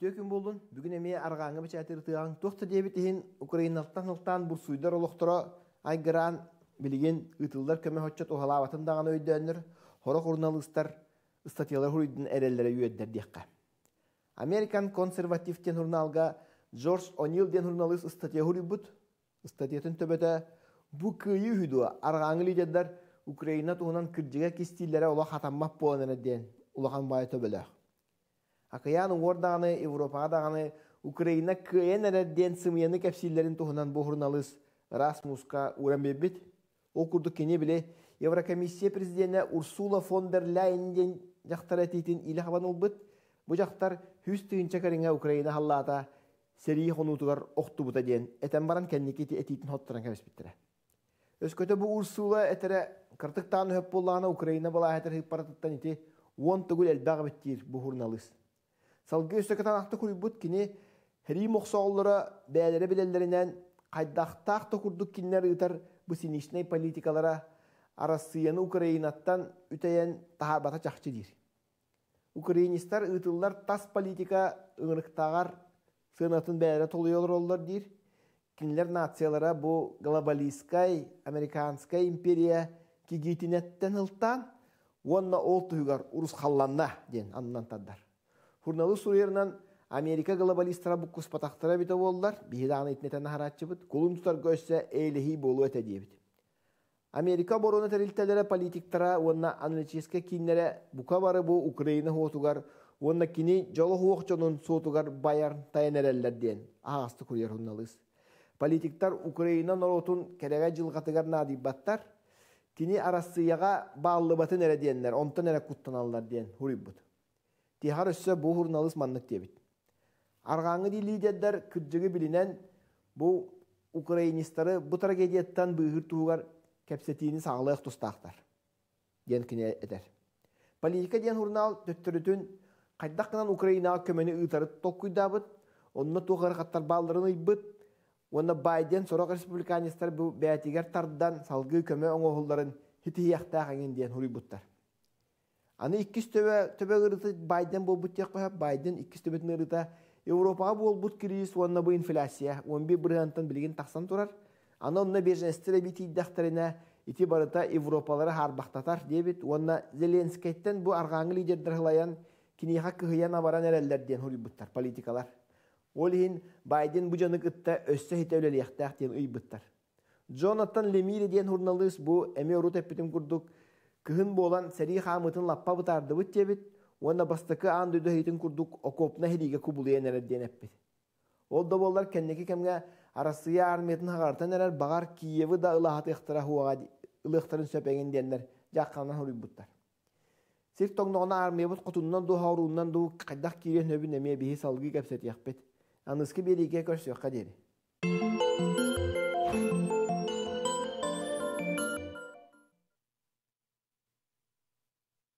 Үтө күн болдун, бүгін әме арғаңы бәчәтір тұяғын тұқты дебетіхін Украиналықтан ұлттан бұл суйдар олықтыра айгыран білген ұтылдар көмі хөтчет ұхала ватындаған өйдәнір, хорық ұрналыстар статьялар хұрыйдың әрелері үйеддер дейққа. Американ консервативтен журналга Джордж О'Нил ден журналист статья хурибут. Статьятын төбөтө бу кыйы хүдү аргаңы лидерлер Украина туунан кырдыга кистилере ола хатаммап боланына ден улахан бая төбөлөх. Акаян уордааны, Европадааны, Украина кыен әрәдден сымыяны кәпсилләрін туһунан бұғырналыс Расмуска урамбебит. Ол кене біле Еврокомиссия президенті Урсула фон дер жақтар әтейтін илі хабан ұлбыт. Бұ жақтар хүз түйінші кәріңе Украина халлата сәрі қонутығар оқты бұта ден. Әтен баран кәнекеті әтейтін хоттыран кәмес біттірі. Өскөті бұ Урсула әтірі қыртықтан өп болағына Украина бала әтір хиппаратыттан ете 10 түгіл әлбәғі біттір Салгы өстөкетан ақты күлбұт кіне, хәрі мұқсағылыра бәлері білелерінен ақты күрдік кіннер ұйтар бұсинішней политикалара арасыяны Украинаттан үтәйен тағарбата жақшы дейір. Украинистар ұйтылар тас политика ұңырықтағар сынатын бәлері толуелыр олар дейір. Кинлер нациялара бұ глобалисткай, американская империя кегетінеттен ұлттан, онна ол тұйғар ұрыс қалланна ден аннан Hurnalı Suriye'nin Америка globalistara bu kuspatahtara bite bollar, bihidana itneten haratçıbıt, kolun tutar göçse eylehi bolu ete diyebit. Amerika Украина онна bayar tayanereller тихар өссө бу хурналыс маннык дебит. Арғаңы дилидеддер күджігі білінен бұл украинистары бұ трагедияттан бұйғыр туғар кәпсетиіні саңлайық тұстақтар. Ден күне әдер. Политика ден хурнал төттірітін қайдақынан Украинаға көмені ұйтарып толкуйдабыт, онны туғар қаттар балдырын ұйбыт, Байден сорақ республиканистар бұл бәтігер тардан салғы көме оңғығыларын хитияқтақ әңген ден хұрибыттар. Аны 200 төбе төбе ырыты Байден бол бут яқпа Байден 200 төбе ырыта Европага бол бут кризис онна бу инфляция 11 брантан билген тақсан турар. Аны онна бежен стребити дақтарына ити барыта Европалары харбақтатар дебит онна Зеленскийден бу арғаңы лидердер хылаян киниха кыһыян абаран эреллерден хулбуттар политикалар. Ол хин Байден бу жаны кытта өссө хитеулелияқтақ ден уйбуттар. Джонатан Лемири ден журналист бу эми орут эппетим курдук Кыһын болан сәрі хамытын лаппа бұтарды бұт дебіт, оны бастықы аңдыды дөйдөхейтін күрдік окопна хелиге кубулуен әрерден әппет. Ол да болар кәннекі кәмге арасыя армиятын хағартан әрер бағар киеві да ылахаты ықтыра хуаға сөпеген денлер жаққанан хұрып Сир тоңнығына армия бұт құтыннан ду хауруынан ду қайдақ кейрен өбін әме бейі салғы кәпсет яқпет.